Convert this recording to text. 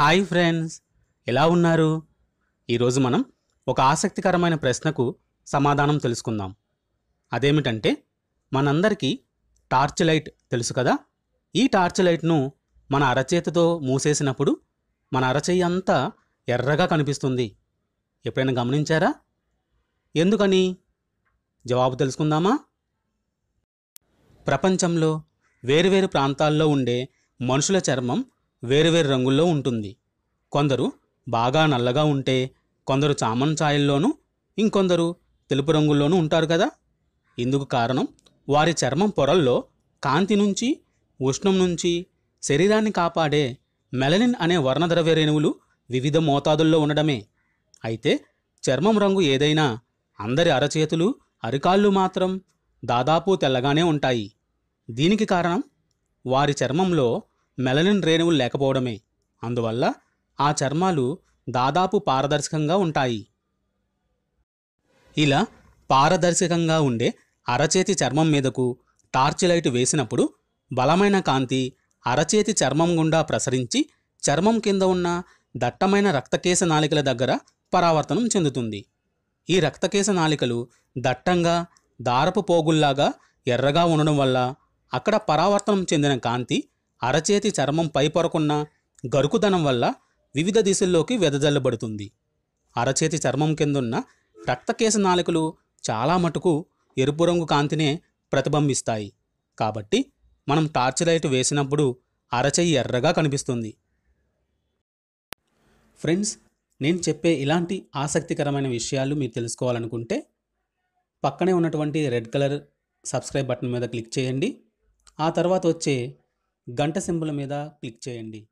hi friends ఎలా ఉన్నారు ఈరోజు మనం ఒక ఆసక్తికరమైన ప్రశ్నకు సమాధానం తెలుసుకుందాం అదేమిటంటే మనందరికీ టార్చ్ లైట్ తెలుసు కదా ఈ టార్చ్ లైట్ను మన అరచేతితో మూసేసినప్పుడు మన అరచేయి అంతా ఎర్రగా కనిపిస్తుంది ఎప్పుడైనా గమనించారా ఎందుకని జవాబు తెలుసుకుందామా ప్రపంచంలో వేరువేరు ప్రాంతాల్లో ఉండే మనుషుల చర్మం వేరువేరు రంగుల్లో ఉంటుంది కొందరు బాగా నల్లగా ఉంటే కొందరు చామన్ ఛాయల్లోనూ ఇంకొందరు తెలుపు రంగుల్లోనూ ఉంటారు కదా ఇందుకు కారణం వారి చర్మం పొరల్లో కాంతి నుంచి ఉష్ణం నుంచి శరీరాన్ని కాపాడే మెలనిన్ అనే రేణువులు వివిధ మోతాదుల్లో ఉండడమే అయితే చర్మం రంగు ఏదైనా అందరి అరచేతులు అరికాళ్ళు మాత్రం దాదాపు తెల్లగానే ఉంటాయి దీనికి కారణం వారి చర్మంలో మెలనిన్ రేణువులు లేకపోవడమే అందువల్ల ఆ చర్మాలు దాదాపు పారదర్శకంగా ఉంటాయి ఇలా పారదర్శకంగా ఉండే అరచేతి చర్మం మీదకు టార్చ్ లైట్ వేసినప్పుడు బలమైన కాంతి అరచేతి చర్మం గుండా ప్రసరించి చర్మం కింద ఉన్న దట్టమైన రక్తకేశ నాళికల దగ్గర పరావర్తనం చెందుతుంది ఈ రక్తకేశ నాళికలు దట్టంగా దారపు పోగుల్లాగా ఎర్రగా ఉండడం వల్ల అక్కడ పరావర్తనం చెందిన కాంతి అరచేతి చర్మం పైపొరకున్న గరుకుదనం వల్ల వివిధ దిశల్లోకి వెదజల్లబడుతుంది అరచేతి చర్మం కిందున్న రక్తకేశ నాలుకలు చాలా మటుకు ఎరుపు రంగు కాంతినే ప్రతిబింబిస్తాయి కాబట్టి మనం టార్చ్ లైట్ వేసినప్పుడు అరచేయి ఎర్రగా కనిపిస్తుంది ఫ్రెండ్స్ నేను చెప్పే ఇలాంటి ఆసక్తికరమైన విషయాలు మీరు తెలుసుకోవాలనుకుంటే పక్కనే ఉన్నటువంటి రెడ్ కలర్ సబ్స్క్రైబ్ బటన్ మీద క్లిక్ చేయండి ఆ తర్వాత వచ్చే గంట సింబల్ మీద క్లిక్ చేయండి